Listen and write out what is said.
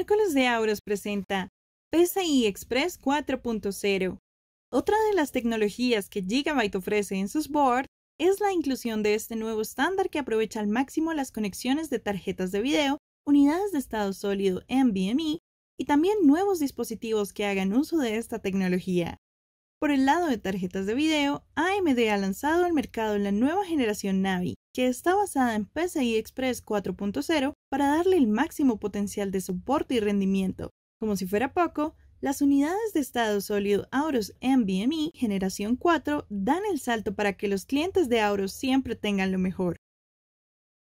Miércoles de Auros presenta PCI Express 4.0. Otra de las tecnologías que Gigabyte ofrece en sus boards es la inclusión de este nuevo estándar que aprovecha al máximo las conexiones de tarjetas de video, unidades de estado sólido NVMe y también nuevos dispositivos que hagan uso de esta tecnología. Por el lado de tarjetas de video, AMD ha lanzado al mercado la nueva generación Navi, que está basada en PCI Express 4.0 para darle el máximo potencial de soporte y rendimiento. Como si fuera poco, las unidades de estado sólido Auros NVMe generación 4 dan el salto para que los clientes de Auros siempre tengan lo mejor.